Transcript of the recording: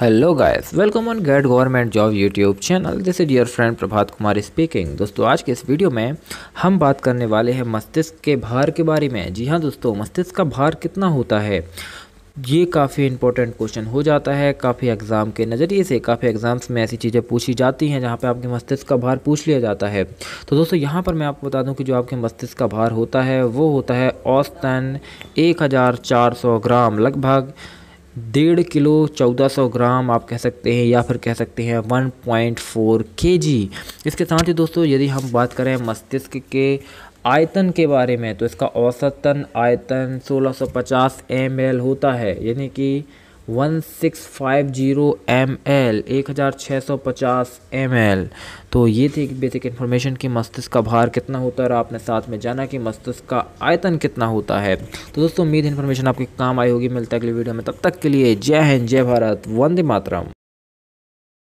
hello guys welcome on get government job YouTube channel this is your friend Prabhat Kumar speaking दोस्तों आज के इस video में हम बात करने वाले हैं मस्तिष्क के भार के बारे में जी हाँ दोस्तों मस्तिष्क का भार कितना होता है ये काफ़ी इंपॉर्टेंट क्वेश्चन हो जाता है काफ़ी एग्ज़ाम के नज़रिए से काफ़ी एग्ज़ाम्स में ऐसी चीज़ें पूछी जाती हैं जहाँ पे आपके मस्तिष्क का भार पूछ लिया जाता है तो दोस्तों यहाँ पर मैं आपको बता दूं कि जो आपके मस्तिष्क का भार होता है वो होता है औसतन एक ग्राम लगभग डेढ़ किलो चौदह सौ ग्राम आप कह सकते हैं या फिर कह सकते हैं वन पॉइंट फोर के जी इसके साथ ही दोस्तों यदि हम बात करें मस्तिष्क के आयतन के बारे में तो इसका औसतन आयतन 1650 सौ होता है यानी कि one six five zero M L एक हज़ार छः सौ पचास एम एल तो ये थी बेसिक इन्फॉर्मेशन कि मस्तिष्क का भार कितना होता है और आपने साथ में जाना कि मस्तिष्क का आयतन कितना होता है तो दोस्तों उम्मीद इन्फॉर्मेशन आपके काम आई होगी मिलता है अगली वीडियो में तब तक के लिए जय हिंद जय भारत वंदे मातरम